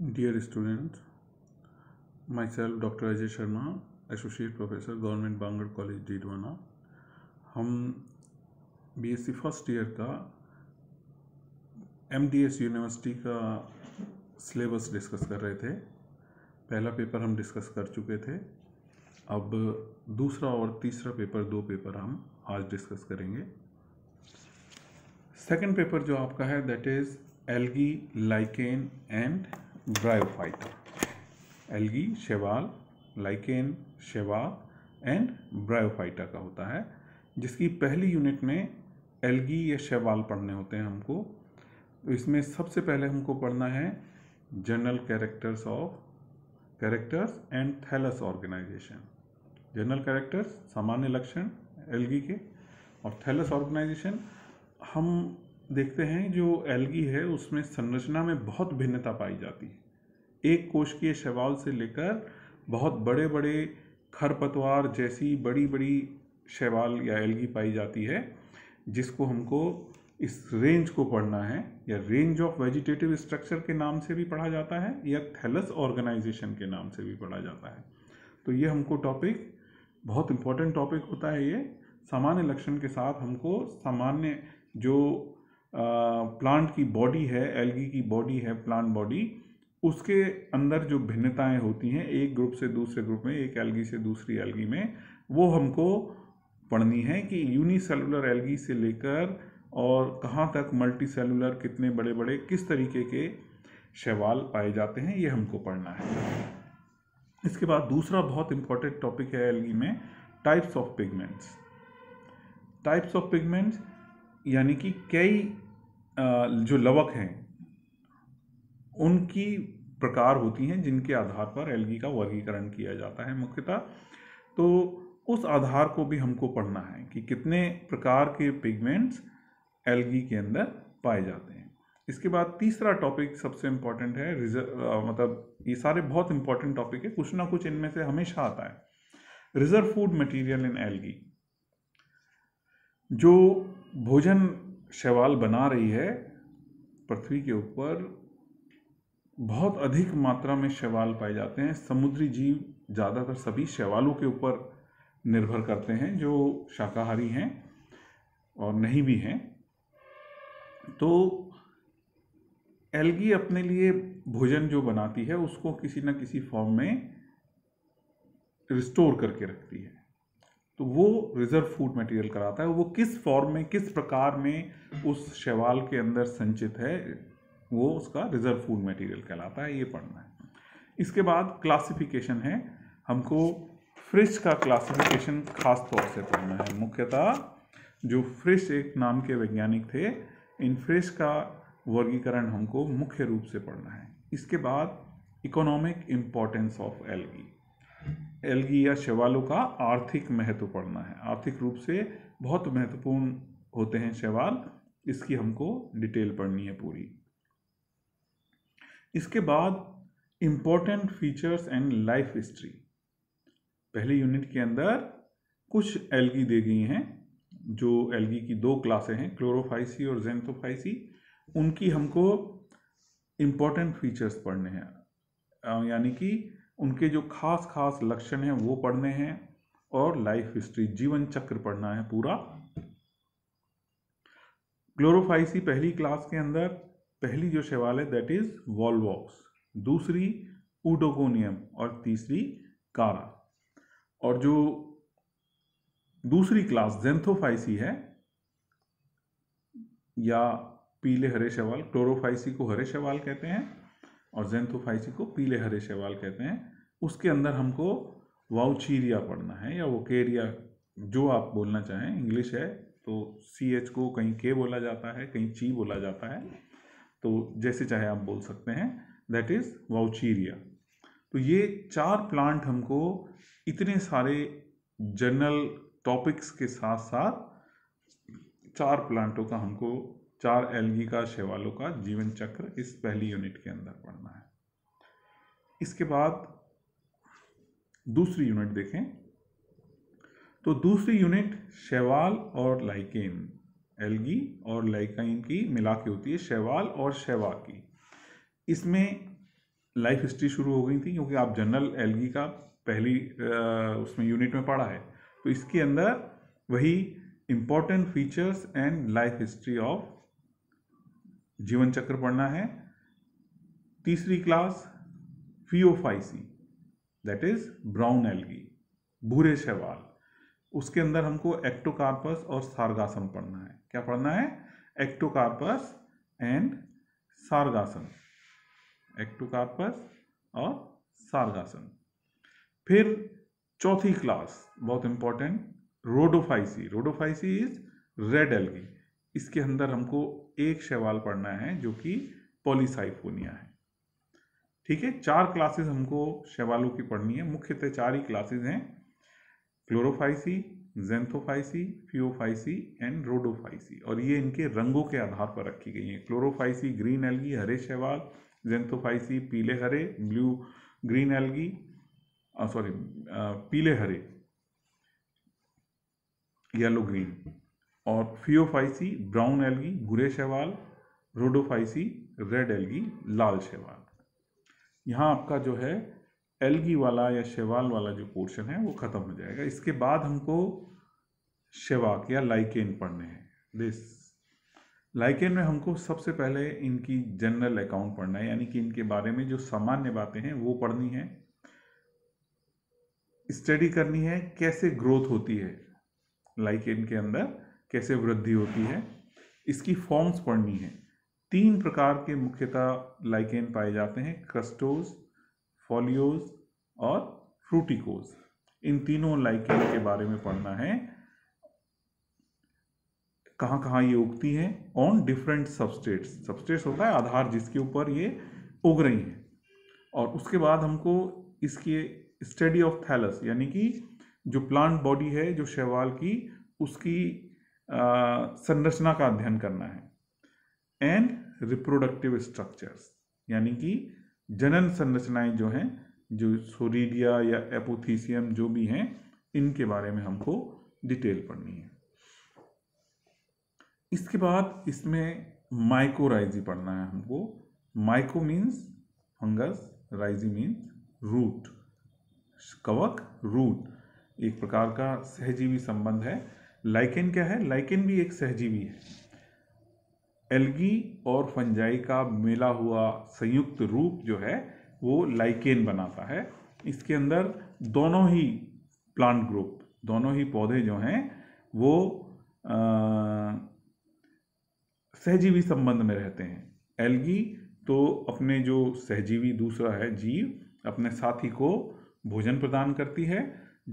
dear student myself doctor Ajay Sharma associate professor government Bangar college Didwana हम B S C first year का M D S university का syllabus discuss कर रहे थे पहला पेपर हम डिस्कस कर चुके थे अब दूसरा और तीसरा पेपर दो पेपर हम आज डिस्कस करेंगे सेकंड पेपर जो आपका है that is algae lichen and bryophyta algae शैवाल लाइकेन शैवाल एंड ब्रायोफाइटा का होता है जिसकी पहली यूनिट में एलगी या शैवाल पढ़ने होते हैं हमको इसमें सबसे पहले हमको पढ़ना है general characters of characters and thallus organization general characters सामान्य लक्षण एलगी के और थैलस ऑर्गेनाइजेशन हम देखते हैं जो एल्गी है उसमें संरचना में बहुत भिन्नता पाई जाती है एक कोशकीय शैवाल से लेकर बहुत बड़े बड़े खरपतवार जैसी बड़ी बड़ी शैवाल या एल्गी पाई जाती है जिसको हमको इस रेंज को पढ़ना है या रेंज ऑफ वेजिटेटिव स्ट्रक्चर के नाम से भी पढ़ा जाता है या थैलस ऑर्गेनाइजेशन के नाम से भी पढ़ा जाता है तो ये हमको टॉपिक बहुत इम्पॉर्टेंट टॉपिक होता है ये सामान्य लक्षण के साथ हमको सामान्य जो प्लांट की बॉडी है एल्गी की बॉडी है प्लांट बॉडी उसके अंदर जो भिन्नताएं होती हैं एक ग्रुप से दूसरे ग्रुप में एक एल्गी से दूसरी एल्गी में वो हमको पढ़नी है कि यूनिसेलुलर एल्गी से लेकर और कहाँ तक मल्टी सेलुलर कितने बड़े बड़े किस तरीके के शैवाल पाए जाते हैं ये हमको पढ़ना है इसके बाद दूसरा बहुत इम्पॉर्टेंट टॉपिक है एलगी में types of pigments types of pigments यानी कि कई जो लवक हैं उनकी प्रकार होती हैं जिनके आधार पर एलगी का वर्गीकरण किया जाता है मुख्यतः तो उस आधार को भी हमको पढ़ना है कि कितने प्रकार के पिगमेंट्स एलगी के अंदर पाए जाते हैं इसके बाद तीसरा टॉपिक सबसे इम्पॉर्टेंट है रिजर्व मतलब ये सारे बहुत इंपॉर्टेंट टॉपिक है कुछ ना कुछ इनमें से हमेशा आता है reserve food material in algae जो भोजन शैवाल बना रही है पृथ्वी के ऊपर बहुत अधिक मात्रा में शैवाल पाए जाते हैं समुद्री जीव ज़्यादातर सभी शैवालों के ऊपर निर्भर करते हैं जो शाकाहारी हैं और नहीं भी हैं तो एल्गी अपने लिए भोजन जो बनाती है उसको किसी न किसी फॉर्म में रिस्टोर करके रखती है तो वो रिजर्व फूड मटेरियल कराता है वो किस फॉर्म में किस प्रकार में उस शैवाल के अंदर संचित है वो उसका रिजर्व फूड मटेरियल कहलाता है ये पढ़ना है इसके बाद क्लासिफिकेशन है हमको फ्रिश का क्लासिफिकेशन खास तौर से पढ़ना है मुख्यतः जो फ्रिश एक नाम के वैज्ञानिक थे इन फ्रिश का वर्गीकरण हमको मुख्य रूप से पढ़ना है इसके बाद economic importance of algae algae या शैवालों का आर्थिक महत्व पढ़ना है आर्थिक रूप से बहुत महत्वपूर्ण होते हैं शैवाल इसकी हमको डिटेल पढ़नी है पूरी इसके बाद important features and life history पहली यूनिट के अंदर कुछ एलगी दे गई हैं जो एलगी की दो क्लासे हैं क्लोरोफाइसी और जेंथोफाइसी उनकी हमको इम्पोर्टेंट फीचर्स पढ़ने हैं यानी कि उनके जो खास खास लक्षण हैं वो पढ़ने हैं और लाइफ हिस्ट्री जीवन चक्र पढ़ना है पूरा क्लोरोफाइसी पहली क्लास के अंदर पहली जो शैवाल है दैट इज वॉलवॉक्स दूसरी उडोगोनियम और तीसरी कारा और जो दूसरी क्लास जेंथोफाइसी है या पीले हरे शैवाल क्लोरोफाइसी को हरे शैवाल कहते हैं और जेंथोफाइसी को पीले हरे शैवाल कहते हैं उसके अंदर हमको वाउचीरिया पढ़ना है या वोकेरिया जो आप बोलना चाहें इंग्लिश है तो सी एच को कहीं के बोला जाता है कहीं ची बोला जाता है तो जैसे चाहे आप बोल सकते हैं दैट इज़ वाउचीरिया तो ये चार प्लांट हमको इतने सारे जनरल टॉपिक्स के साथ साथ चार प्लांटों का हमको चार एलगी का शेवालों का जीवन चक्र इस पहली यूनिट के अंदर पढ़ना है इसके बाद दूसरी यूनिट देखें तो दूसरी यूनिट शैवाल और लाइकेन एल्गी और लाइकाइन की मिला के होती है शैवाल और शैवा की इसमें लाइफ हिस्ट्री शुरू हो गई थी क्योंकि आप जनरल एल्गी का पहली उसमें यूनिट में पढ़ा है तो इसके अंदर वही important features and life history of जीवन चक्र पढ़ना है तीसरी class phaeophyceae that is brown algae भूरे शैवाल उसके अंदर हमको एक्टोकार्पस और सार्गासन पढ़ना है क्या पढ़ना है एक्टोकार्पस एंड सार्गासन एक्टोकार्पस और सार्गासन फिर चौथी क्लास बहुत important rhodophyceae rhodophyceae is red algae इसके अंदर हमको एक शैवाल पढ़ना है जो कि पॉलीसाइफोनिया है ठीक है चार क्लासेस हमको शैवालों की पढ़नी है मुख्यतः चार ही क्लासेस हैं chlorophyceae xanthophyceae phaeophyceae and rhodophyceae और ये इनके रंगों के आधार पर रखी गई हैं क्लोरोफाइसी ग्रीन एल्गी हरे शैवाल जेंथोफाइसी पीले हरे ब्लू ग्रीन एल्गी सॉरी पीले हरे येलो ग्रीन और फियोफाइसी ब्राउन एल्गी भूरे शैवाल रोडोफाइसी रेड एल्गी लाल शैवाल यहाँ आपका जो है एलगी वाला या शेवाल वाला जो पोर्शन है वो ख़त्म हो जाएगा इसके बाद हमको शेवाक या लाइकेन पढ़ने हैं दिस लाइकेन में हमको सबसे पहले इनकी जनरल अकाउंट पढ़ना है यानी कि इनके बारे में जो सामान्य बातें हैं वो पढ़नी है स्टडी करनी है कैसे ग्रोथ होती है लाइकेन के अंदर कैसे वृद्धि होती है इसकी फॉर्म्स पढ़नी है तीन प्रकार के मुख्यतः लाइकेन पाए जाते हैं क्रस्टोज फॉलियोज और फ्रूटिकोज इन तीनों लाइकेन के बारे में पढ़ना है कहाँ कहाँ ये उगती हैं ऑन डिफरेंट सबस्टेट्स सबस्टेट्स होता है आधार जिसके ऊपर ये उग रही हैं और उसके बाद हमको इसके स्टडी ऑफ थैलस यानी कि जो प्लांट बॉडी है जो शैवाल की उसकी संरचना का अध्ययन करना है एंड रिप्रोडक्टिव स्ट्रक्चर्स यानी कि जनन संरचनाएं जो हैं जो सोरीडिया या एपोथीसियम जो भी हैं इनके बारे में हमको डिटेल पढ़नी है इसके बाद इसमें माइकोराइजी पढ़ना है हमको myco means fungus rhizae means root कवक रूट एक प्रकार का सहजीवी संबंध है लाइकेन क्या है लाइकेन भी एक सहजीवी है एल्गी और फंजाई का मिला हुआ संयुक्त रूप जो है वो लाइकेन बनाता है इसके अंदर दोनों ही प्लांट ग्रुप दोनों ही पौधे जो हैं वो सहजीवी संबंध में रहते हैं एल्गी तो अपने जो सहजीवी दूसरा है जीव अपने साथी को भोजन प्रदान करती है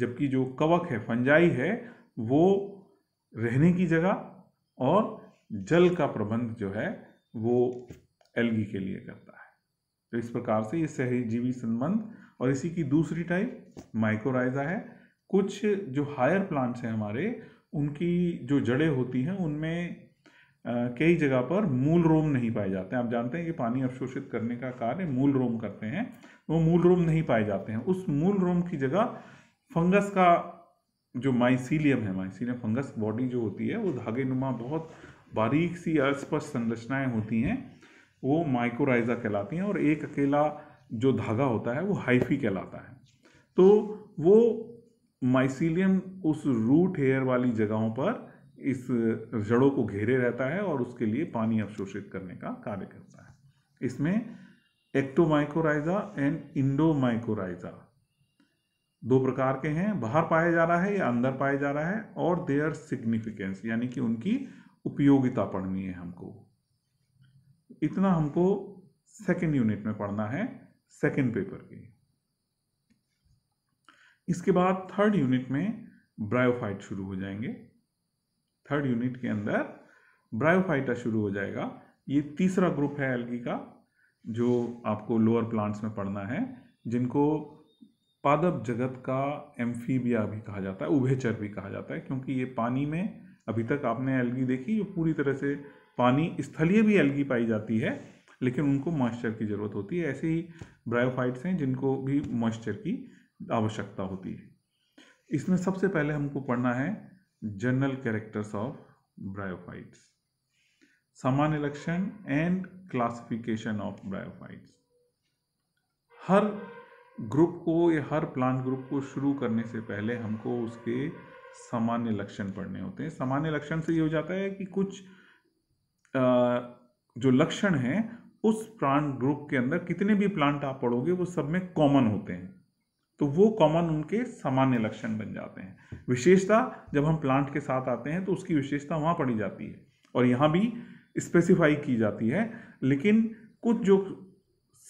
जबकि जो कवक है फंजाई है वो रहने की जगह और जल का प्रबंध जो है वो एलगी के लिए करता है तो इस प्रकार से ये सहजीवी संबंध और इसी की दूसरी टाइप माइकोराइजा है कुछ जो हायर प्लांट्स हैं हमारे उनकी जो जड़ें होती हैं उनमें कई जगह पर मूल रोम नहीं पाए जाते हैं आप जानते हैं कि पानी अवशोषित करने का कार्य मूल रोम करते हैं वो मूल रोम नहीं पाए जाते हैं उस मूल रोम की जगह फंगस का जो माइसीलियम है माइसीलियम फंगस बॉडी जो होती है वो धागे नुमा बहुत बारीक सी अस्पष्ट संरचनाएं होती हैं वो माइकोराइजा कहलाती हैं और एक अकेला जो धागा होता है वो हाइफी कहलाता है तो वो माइसीलियम उस रूट हेयर वाली जगहों पर इस जड़ों को घेरे रहता है और उसके लिए पानी अवशोषित करने का कार्य करता है इसमें एक्टोमाइकोराइजा एंड इंडोमाइकोराइजा दो प्रकार के हैं बाहर पाया जा रहा है या अंदर पाया जा रहा है और देयर सिग्निफिकेंस यानी कि उनकी उपयोगिता पढ़नी है हमको इतना हमको सेकेंड यूनिट में पढ़ना है सेकेंड पेपर के इसके बाद थर्ड यूनिट में ब्रायोफाइट शुरू हो जाएंगे थर्ड यूनिट के अंदर ब्रायोफाइटा शुरू हो जाएगा ये तीसरा ग्रुप है एल्गी का जो आपको लोअर प्लांट्स में पढ़ना है जिनको पादप जगत का एम्फीबिया भी कहा जाता है उभयचर भी कहा जाता है क्योंकि ये पानी में अभी तक आपने एलगी देखी जो पूरी तरह से पानी स्थलीय भी एल्गी पाई जाती है लेकिन उनको मॉइस्चर की ज़रूरत होती है ऐसे ही ब्रायोफाइट्स हैं जिनको भी मॉइस्चर की आवश्यकता होती है इसमें सबसे पहले हमको पढ़ना है जनरल कैरेक्टर्स ऑफ ब्रायोफाइट्स सामान्य लक्षण एंड क्लासिफिकेशन ऑफ ब्रायोफाइट्स हर ग्रुप को या हर प्लांट ग्रुप को शुरू करने से पहले हमको उसके सामान्य लक्षण पढ़ने होते हैं सामान्य लक्षण से ये हो जाता है कि कुछ जो लक्षण हैं उस प्लांट ग्रुप के अंदर कितने भी प्लांट आप पढ़ोगे वो सब में कॉमन होते हैं तो वो कॉमन उनके सामान्य लक्षण बन जाते हैं विशेषता जब हम प्लांट के साथ आते हैं तो उसकी विशेषता वहाँ पढ़ी जाती है और यहाँ भी स्पेसिफाई की जाती है लेकिन कुछ जो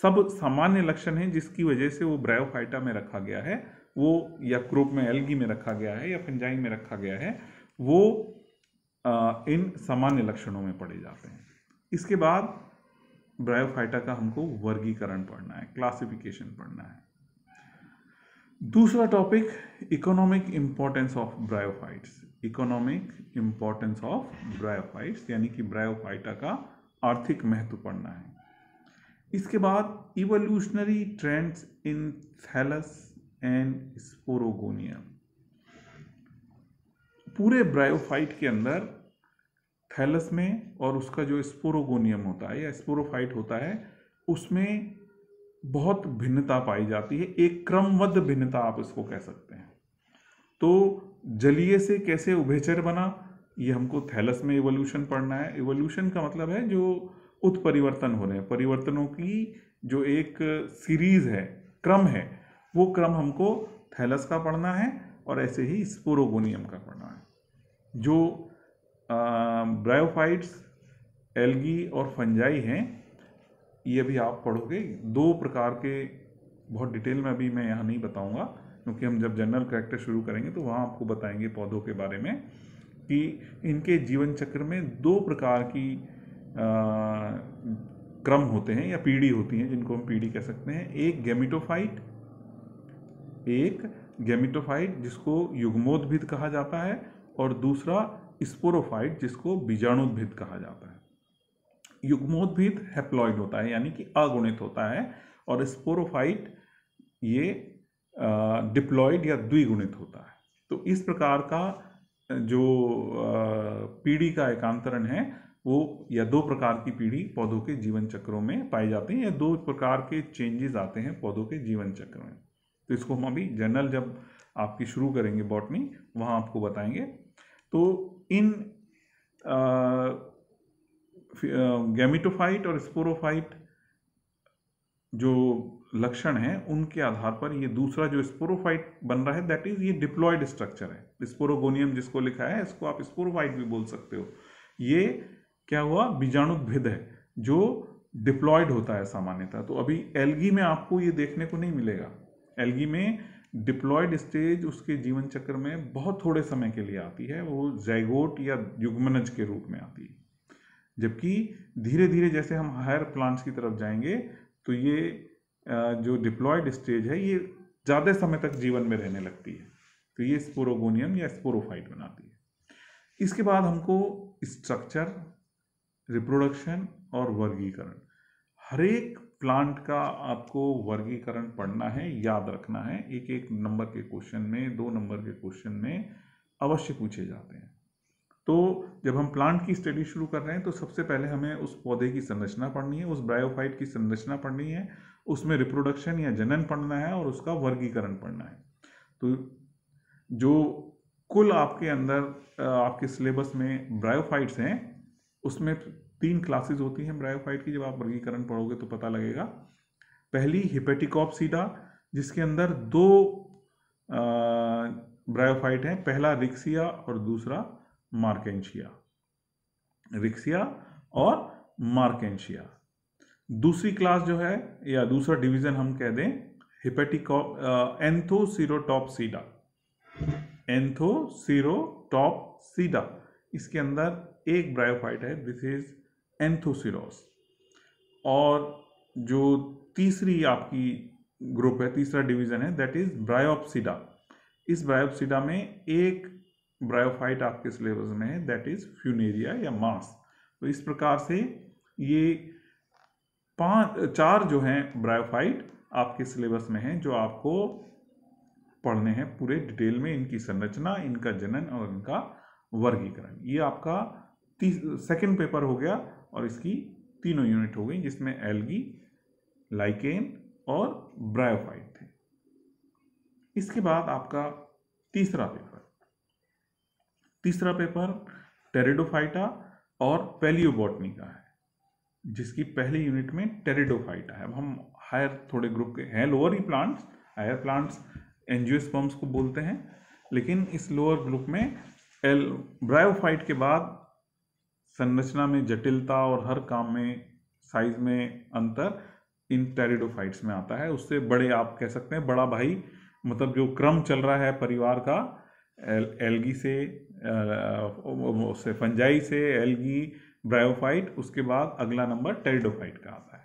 सब सामान्य लक्षण हैं जिसकी वजह से वो ब्रायोफाइटा में रखा गया है वो या क्रूप में एल्गी में रखा गया है या फिंजाइन में रखा गया है वो इन सामान्य लक्षणों में पड़े जाते हैं इसके बाद ब्रायोफाइटा का हमको वर्गीकरण पढ़ना है क्लासिफिकेशन पढ़ना है दूसरा topic economic importance of bryophytes economic importance of bryophytes यानी कि ब्रायोफाइटा का आर्थिक महत्व पढ़ना है इसके बाद evolutionary trends in thallus and sporogonia पूरे ब्रायोफाइट के अंदर थैलस में और उसका जो स्पोरोगोनियम होता है या स्पोरोफाइट होता है उसमें बहुत भिन्नता पाई जाती है एक क्रमबद्ध भिन्नता आप इसको कह सकते हैं तो जलीय से कैसे उभेचर बना ये हमको थैलस में इवोल्यूशन पढ़ना है इवोल्यूशन का मतलब है जो उत्परिवर्तन हो रहे हैं परिवर्तनों की जो एक सीरीज है क्रम है वो क्रम हमको थैलस का पढ़ना है और ऐसे ही स्पोरोगोनियम का पढ़ना है जो ब्रायोफाइट्स एल्गी और फंजाई हैं ये भी आप पढ़ोगे दो प्रकार के बहुत डिटेल में अभी मैं यहाँ नहीं बताऊँगा क्योंकि हम जब जनरल करेक्टर शुरू करेंगे तो वहाँ आपको बताएंगे पौधों के बारे में कि इनके जीवन चक्र में दो प्रकार की आ, क्रम होते हैं या पीढ़ी होती हैं जिनको हम पीढ़ी कह सकते हैं एक गेमिटोफाइट एक गेमिटोफाइट जिसको युग्मोद्भिद कहा जाता है और दूसरा स्पोरोफाइट जिसको बीजाणुद्भिद कहा जाता है युग्मोद्भिद हैप्लॉइड होता है यानी कि अगुणित होता है और स्पोरोफाइट ये डिप्लॉइड या द्विगुणित होता है तो इस प्रकार का जो पीढ़ी का एकांतरण है वो या दो प्रकार की पीढ़ी पौधों के जीवन चक्रों में पाई जाती है या दो प्रकार के चेंजेस आते हैं पौधों के जीवन चक्र में तो इसको हम अभी जनरल जब आपकी शुरू करेंगे बॉटनी वहाँ आपको बताएंगे तो इन गैमिटोफाइट और स्पोरोफाइट जो लक्षण हैं उनके आधार पर ये दूसरा जो स्पोरोफाइट बन रहा है दैट इज ये डिप्लॉयड स्ट्रक्चर है स्पोरोगोनियम जिसको लिखा है इसको आप स्पोरोफाइट भी बोल सकते हो ये क्या हुआ भिद है जो डिप्लॉयड होता है सामान्यतः तो अभी एलगी में आपको ये देखने को नहीं मिलेगा एलगी में डिप्लॉयड स्टेज उसके जीवन चक्र में बहुत थोड़े समय के लिए आती है वो जैगोट या युग्मनज के रूप में आती है जबकि धीरे धीरे जैसे हम हायर प्लांट्स की तरफ जाएंगे तो ये जो डिप्लॉयड स्टेज है ये ज़्यादा समय तक जीवन में रहने लगती है तो ये स्पोरोगोनियम या स्पोरोफाइट बनाती है इसके बाद हमको स्ट्रक्चर रिप्रोडक्शन और वर्गीकरण हर एक प्लांट का आपको वर्गीकरण पढ़ना है याद रखना है एक एक नंबर के क्वेश्चन में दो नंबर के क्वेश्चन में अवश्य पूछे जाते हैं तो जब हम प्लांट की स्टडी शुरू कर रहे हैं तो सबसे पहले हमें उस पौधे की संरचना पढ़नी है उस ब्रायोफाइट की संरचना पढ़नी है उसमें रिप्रोडक्शन या जनन पढ़ना है और उसका वर्गीकरण पढ़ना है तो जो कुल आपके अंदर आपके सिलेबस में ब्रायोफाइट्स हैं उसमें तीन क्लासेस होती हैं ब्रायोफाइट की जब आप वर्गीकरण पढ़ोगे तो पता लगेगा पहली हिपेटिकॉपसीडा जिसके अंदर दो ब्रायोफाइट हैं पहला रिक्सिया और दूसरा मार्केंशिया रिक्सिया और मार्केंशिया दूसरी क्लास जो है या दूसरा डिवीजन हम कह दें हिपेटिकॉप एंथोसीरोटॉपसीडा एंथोसीरोटॉपसीडा इसके अंदर एक ब्रायोफाइट है दिस इज एंथोसिरोस और जो तीसरी आपकी ग्रुप है तीसरा डिवीज़न है दैट इज़ ब्रायोप्सिडा इस ब्रायोप्सिडा में एक ब्रायोफाइट आपके सिलेबस में है दैट इज़ फ्यूनेरिया या मांस तो इस प्रकार से ये पांच चार जो हैं ब्रायोफाइट आपके सिलेबस में हैं जो आपको पढ़ने हैं पूरे डिटेल में इनकी संरचना इनका जनन और इनका वर्गीकरण ये आपका सेकेंड पेपर हो गया और इसकी तीनों यूनिट हो गई जिसमें एल्गी लाइकेन और ब्रायोफाइट थे इसके बाद आपका तीसरा पेपर तीसरा पेपर टेरिडोफाइटा और पेलियोबॉटनी का है जिसकी पहली यूनिट में टेरिडोफाइटा है अब हम हायर थोड़े ग्रुप के हैं लोअर ही प्लांट्स हायर प्लांट्स एनजियोस्पर्म्स को बोलते हैं लेकिन इस लोअर ग्रुप में एल ब्रायोफाइट के बाद संरचना में जटिलता और हर काम में साइज में अंतर इन टेरिडोफाइट्स में आता है उससे बड़े आप कह सकते हैं बड़ा भाई मतलब जो क्रम चल रहा है परिवार का एल, एलगी से उससे फंजाई से एलगी ब्रायोफाइट उसके बाद अगला नंबर टेरिडोफाइट का आता है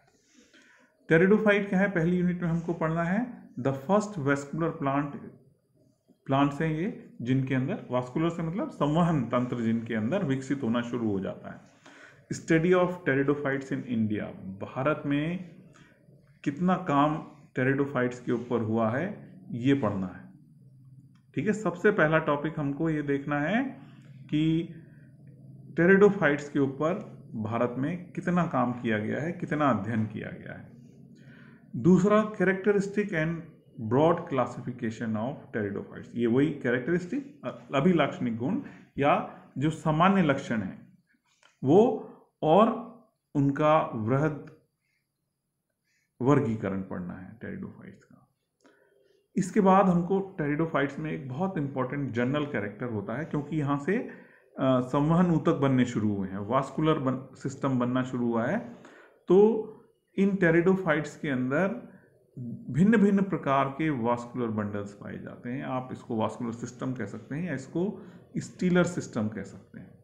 टेरिडोफाइट क्या है पहली यूनिट में हमको पढ़ना है the first vascular plant plants हैं ये जिनके अंदर वास्कुलर से मतलब संवहन तंत्र जिनके अंदर विकसित होना शुरू हो जाता है study of pteridophytes in India भारत में कितना काम टेरिडोफाइट्स के ऊपर हुआ है ये पढ़ना है ठीक है सबसे पहला टॉपिक हमको ये देखना है कि टेरिडोफाइट्स के ऊपर भारत में कितना काम किया गया है कितना अध्ययन किया गया है दूसरा characteristic and broad classification of pteridophytes ये वही कैरेक्टरिस्टिक अभिलाक्षणिक गुण या जो सामान्य लक्षण है वो और उनका वृहद वर्गीकरण पढ़ना है टेरिडोफाइट्स का इसके बाद हमको टेरिडोफाइट्स में एक बहुत इंपॉर्टेंट जनरल कैरेक्टर होता है क्योंकि यहाँ से संवहन ऊतक बनने शुरू हुए हैं वास्कुलर बन, सिस्टम बनना शुरू हुआ है तो इन टेरिडोफाइट्स के अंदर भिन्न भिन्न प्रकार के वास्कुलर बंडल्स पाए जाते हैं आप इसको वास्कुलर सिस्टम कह सकते हैं या इसको स्टीलर सिस्टम कह सकते हैं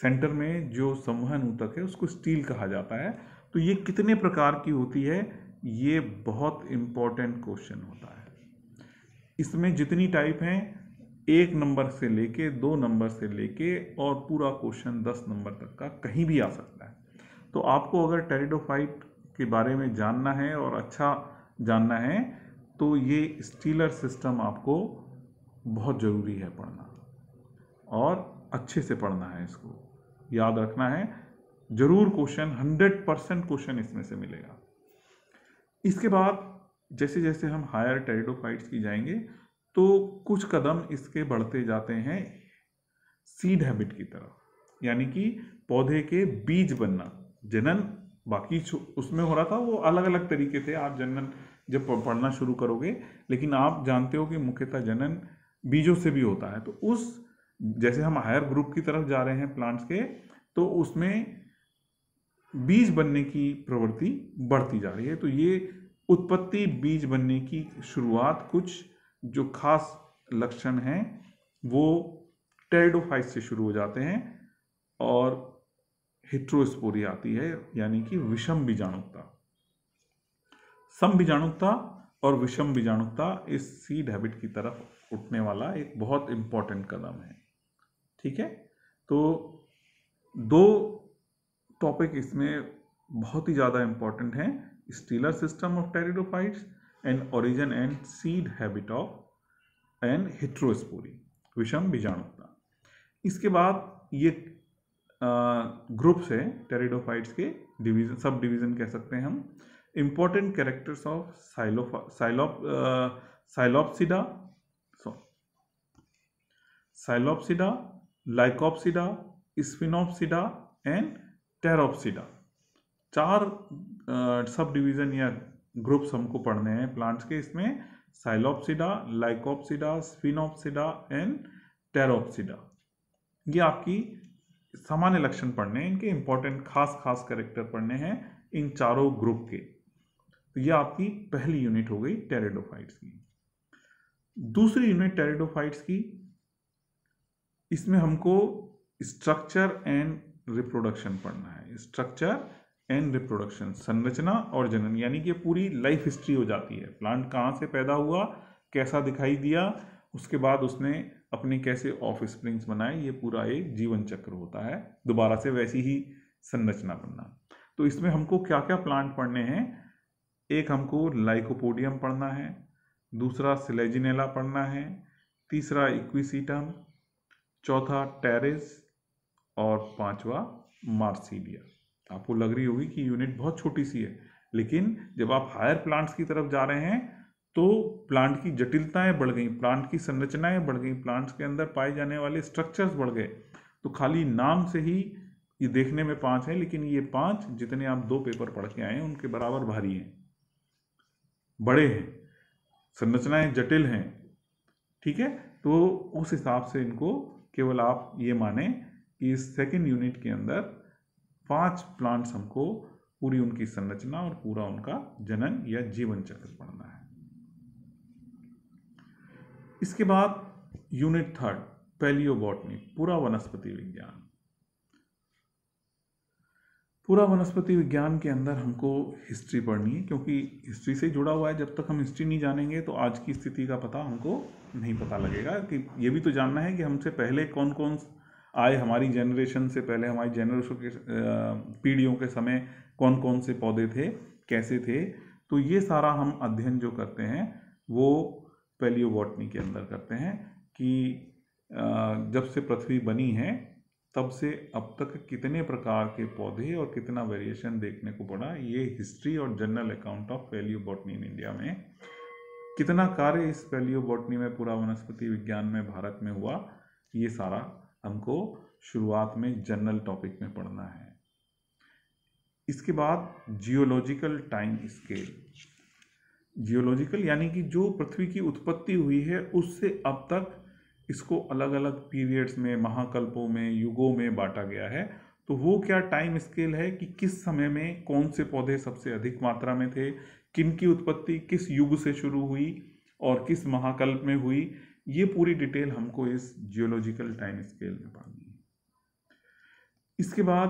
सेंटर में जो संवहन ऊतक है उसको स्टील कहा जाता है तो ये कितने प्रकार की होती है ये बहुत इम्पॉर्टेंट क्वेश्चन होता है इसमें जितनी टाइप हैं एक नंबर से लेके दो नंबर से लेके और पूरा क्वेश्चन दस नंबर तक का कहीं भी आ सकता है तो आपको अगर टेरिडोफाइट के बारे में जानना है और अच्छा जानना है तो ये स्टीलर सिस्टम आपको बहुत ज़रूरी है पढ़ना और अच्छे से पढ़ना है इसको याद रखना है ज़रूर क्वेश्चन हंड्रेड परसेंट क्वेश्चन इसमें से मिलेगा इसके बाद जैसे जैसे हम हायर टेरिडोफाइट्स की जाएंगे तो कुछ कदम इसके बढ़ते जाते हैं सीड हैबिट की तरफ यानी कि पौधे के बीज बनना जनन बाकी उसमें हो रहा था वो अलग अलग तरीके थे आप जनन जब पढ़ना शुरू करोगे लेकिन आप जानते हो कि मुख्यतः जनन बीजों से भी होता है तो उस जैसे हम हायर ग्रुप की तरफ जा रहे हैं प्लांट्स के तो उसमें बीज बनने की प्रवृत्ति बढ़ती जा रही है तो ये उत्पत्ति बीज बनने की शुरुआत कुछ जो खास लक्षण हैं वो टेरिडोफाइट से शुरू हो जाते हैं और हिट्रोस्पोरी आती है यानी कि विषम बीजाणुकता सम बीजाणुकता और विषम बीजाणुकता इस सीड हैबिट की तरफ उठने वाला एक बहुत इंपॉर्टेंट कदम है ठीक है तो दो टॉपिक इसमें बहुत ही ज़्यादा इंपॉर्टेंट हैं stelar system of pteridophytes and origin and seed habit of and heterospory विषम बीजाणुकता इसके बाद ये ग्रुप्स है टेरिडोफाइट्स के डिवीजन सब डिवीजन कह सकते हैं हम important characters of psilopha psilop psilopsida psilopsida lycopsida sphenopsida and pteropsida चार सब डिवीज़न या ग्रुप्स हमको पढ़ने हैं प्लांट्स के इसमें साइलोपसिडा लाइकोपसिडा स्पिनोपसिडा एंड टेरोपसिडा ये आपकी सामान्य लक्षण पढ़ने हैं इनके इंपॉर्टेंट खास खास करेक्टर पढ़ने हैं इन चारों ग्रुप के तो ये आपकी पहली यूनिट हो गई टेरेडोफाइट्स की दूसरी यूनिट टेरेडोफाइट्स की इसमें हमको स्ट्रक्चर एंड रिप्रोडक्शन पढ़ना है स्ट्रक्चर एंड रिप्रोडक्शन संरचना और जनन यानी कि पूरी लाइफ हिस्ट्री हो जाती है प्लांट कहाँ से पैदा हुआ कैसा दिखाई दिया उसके बाद उसने अपने कैसे ऑफ स्प्रिंग्स बनाए ये पूरा एक जीवन चक्र होता है दोबारा से वैसी ही संरचना बनना तो इसमें हमको क्या क्या प्लांट पढ़ने हैं एक हमको लाइकोपोडियम पढ़ना है दूसरा सिलेजिनेला पढ़ना है तीसरा इक्विसीटम चौथा टेरिस और पांचवा मार्सीलिया आपको लग रही होगी कि यूनिट बहुत छोटी सी है लेकिन जब आप हायर प्लांट्स की तरफ जा रहे हैं तो प्लांट की जटिलताएं बढ़ गई प्लांट की संरचनाएं बढ़ गई प्लांट्स के अंदर पाए जाने वाले स्ट्रक्चर्स बढ़ गए तो खाली नाम से ही ये देखने में पांच है लेकिन ये पांच जितने आप दो पेपर पढ़ के आए हैं उनके बराबर भारी हैं बड़े हैं संरचनाएं जटिल हैं ठीक है तो उस हिसाब से इनको केवल आप ये माने कि इस सेकेंड यूनिट के अंदर पांच प्लांट्स हमको पूरी उनकी संरचना और पूरा उनका जनन या जीवन चक्र पढ़ना है इसके बाद यूनिट थर्ड पेलियोबॉटनी पूरा वनस्पति विज्ञान पूरा वनस्पति विज्ञान के अंदर हमको हिस्ट्री पढ़नी है क्योंकि हिस्ट्री से जुड़ा हुआ है जब तक हम हिस्ट्री नहीं जानेंगे तो आज की स्थिति का पता हमको नहीं पता लगेगा कि ये भी तो जानना है कि हमसे पहले कौन कौन आए हमारी जनरेशन से पहले हमारी जनरेशन के पीढ़ियों के समय कौन कौन से पौधे थे कैसे थे तो ये सारा हम अध्ययन जो करते हैं वो पेलियोबॉटनी के अंदर करते हैं कि जब से पृथ्वी बनी है तब से अब तक कितने प्रकार के पौधे और कितना वेरिएशन देखने को पड़ा ये हिस्ट्री और general account of palaeobotany in India में कितना कार्य इस पेलियोबॉटनी में पूरा वनस्पति विज्ञान में भारत में हुआ ये सारा हमको शुरुआत में जनरल टॉपिक में पढ़ना है इसके बाद जियोलॉजिकल टाइम स्केल जियोलॉजिकल यानी कि जो पृथ्वी की उत्पत्ति हुई है उससे अब तक इसको अलग अलग पीरियड्स में महाकल्पों में युगों में बांटा गया है तो वो क्या टाइम स्केल है कि किस समय में कौन से पौधे सबसे अधिक मात्रा में थे किन की उत्पत्ति किस युग से शुरू हुई और किस महाकल्प में हुई ये पूरी डिटेल हमको इस जियोलॉजिकल टाइम स्केल में पानी है इसके बाद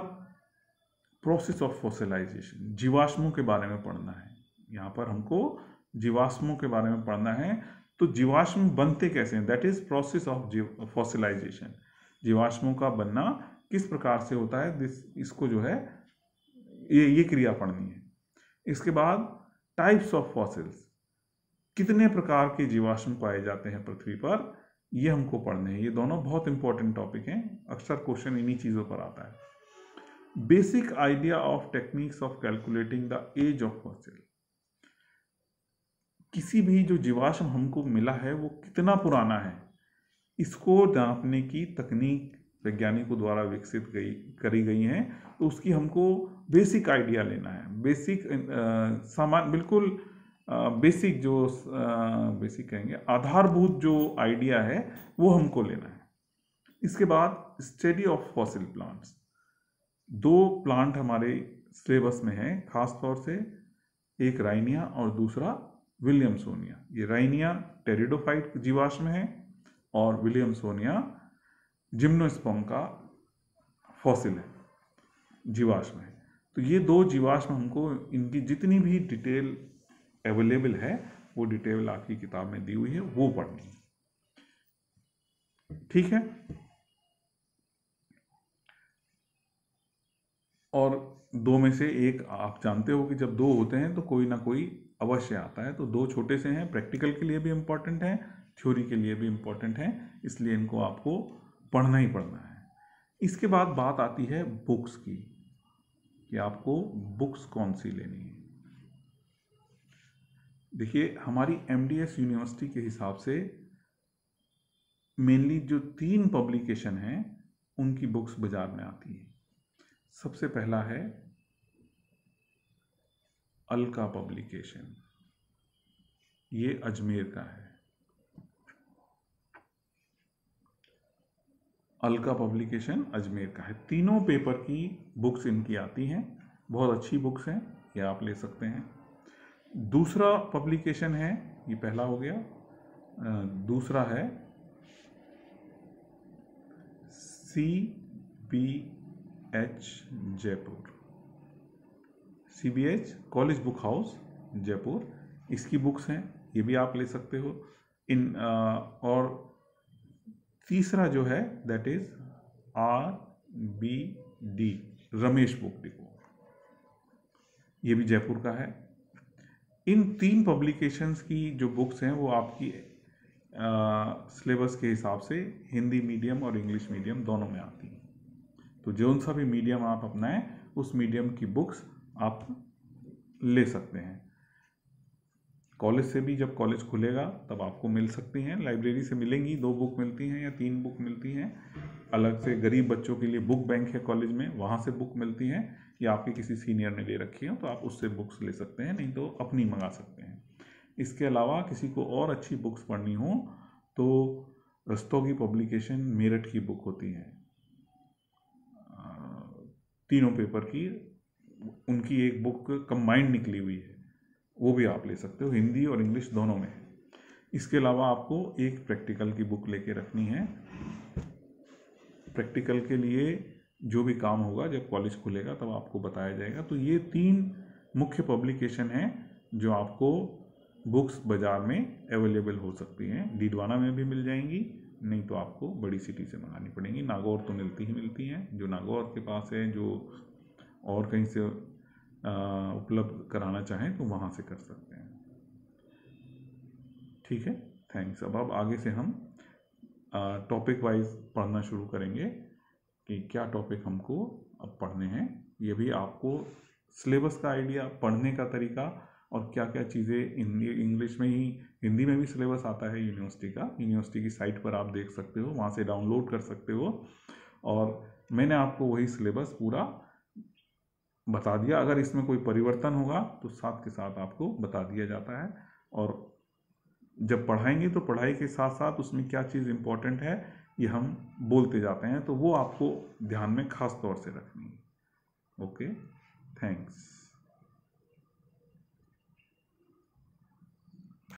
प्रोसेस ऑफ फोसिलाइजेशन जीवाश्मों के बारे में पढ़ना है यहाँ पर हमको जीवाश्मों के बारे में पढ़ना है तो जीवाश्म बनते कैसे हैं that is process of fossilization जीवाश्मों का बनना किस प्रकार से होता है दिस इसको जो है ये ये क्रिया पढ़नी है इसके बाद टाइप्स ऑफ फॉसिल्स कितने प्रकार के जीवाश्म पाए जाते हैं पृथ्वी पर ये हमको पढ़ने हैं ये दोनों बहुत इंपॉर्टेंट टॉपिक हैं अक्सर क्वेश्चन इन्हीं चीज़ों पर आता है basic idea of techniques of calculating the age of fossil किसी भी जो जीवाश्म हमको मिला है वो कितना पुराना है इसको जांचने की तकनीक वैज्ञानिकों द्वारा विकसित गई करी गई हैं तो उसकी हमको बेसिक आइडिया लेना है बेसिक सामान बिल्कुल आ, बेसिक जो आ, बेसिक कहेंगे आधारभूत जो आइडिया है वो हमको लेना है इसके बाद स्टडी ऑफ फॉसिल प्लांट्स दो प्लांट हमारे सिलेबस में हैं खासतौर से एक राइनिया और दूसरा विलियमसोनिया ये राइनिया टेरिडोफाइट जीवाश्म है और विलियमसोनिया जिम्नोस्पम का फॉसिल है जीवाश्म है तो ये दो जीवाश्म हमको इनकी जितनी भी डिटेल अवेलेबल है वो डिटेल आपकी किताब में दी हुई है वो पढ़नी है ठीक है और दो में से एक आप जानते हो कि जब दो होते हैं तो कोई ना कोई अवश्य आता है तो दो छोटे से हैं प्रैक्टिकल के लिए भी इम्पॉर्टेंट हैं थ्योरी के लिए भी इम्पॉर्टेंट हैं इसलिए इनको आपको पढ़ना ही पढ़ना है इसके बाद बात आती है बुक्स की कि आपको बुक्स कौन सी लेनी है देखिए हमारी एस यूनिवर्सिटी के हिसाब से मेनली जो तीन पब्लिकेशन हैं उनकी बुक्स बाज़ार में आती है सबसे पहला है अलका पब्लिकेशन ये अजमेर का है अलका पब्लिकेशन अजमेर का है तीनों पेपर की बुक्स इनकी आती हैं बहुत अच्छी बुक्स हैं ये आप ले सकते हैं दूसरा पब्लिकेशन है ये पहला हो गया दूसरा है C B H Jaipur C B H college book house Jaipur इसकी बुक्स हैं ये भी आप ले सकते हो इन और तीसरा जो है that is R B D Ramesh book depot ये भी जयपुर का है इन तीन पब्लिकेशंस की जो बुक्स हैं वो आपकी सिलेबस के हिसाब से हिंदी मीडियम और इंग्लिश मीडियम दोनों में आती हैं तो जो सा भी मीडियम आप अपनाएं उस मीडियम की बुक्स आप ले सकते हैं कॉलेज से भी जब कॉलेज खुलेगा तब आपको मिल सकती हैं लाइब्रेरी से मिलेंगी दो बुक मिलती हैं या तीन बुक मिलती हैं अलग से गरीब बच्चों के लिए बुक बैंक है कॉलेज में वहाँ से बुक मिलती हैं या आपके किसी सीनियर ने ले रखी हो तो आप उससे बुक्स ले सकते हैं नहीं तो अपनी मंगा सकते हैं इसके अलावा किसी को और अच्छी बुक्स पढ़नी हो तो रस्तों की पब्लिकेशन मेरठ की बुक होती है तीनों पेपर की उनकी एक बुक कंबाइंड निकली हुई है वो भी आप ले सकते हो हिंदी और इंग्लिश दोनों में इसके अलावा आपको एक प्रैक्टिकल की बुक लेके रखनी है प्रैक्टिकल के लिए जो भी काम होगा जब कॉलेज खुलेगा तब आपको बताया जाएगा तो ये तीन मुख्य पब्लिकेशन हैं जो आपको बुक्स बाज़ार में अवेलेबल हो सकती हैं डीडवाना में भी मिल जाएंगी नहीं तो आपको बड़ी सिटी से मंगानी पड़ेंगी नागौर तो मिलती ही मिलती हैं जो नागौर के पास है जो और कहीं से उपलब्ध कराना चाहें तो वहाँ से कर सकते हैं ठीक है थैंक्स अब अब आगे से हम टॉपिक वाइज पढ़ना शुरू करेंगे कि क्या टॉपिक हमको अब पढ़ने हैं ये भी आपको सिलेबस का आइडिया पढ़ने का तरीका और क्या क्या चीज़ें इंग्लिश में ही हिंदी में भी सिलेबस आता है यूनिवर्सिटी का यूनिवर्सिटी की साइट पर आप देख सकते हो वहाँ से डाउनलोड कर सकते हो और मैंने आपको वही सिलेबस पूरा बता दिया अगर इसमें कोई परिवर्तन होगा तो साथ के साथ आपको बता दिया जाता है और जब पढ़ाएंगे तो पढ़ाई के साथ साथ उसमें क्या चीज़ इम्पॉर्टेंट है ये हम बोलते जाते हैं तो वो आपको ध्यान में खास तौर से रखनी है ओके थैंक्स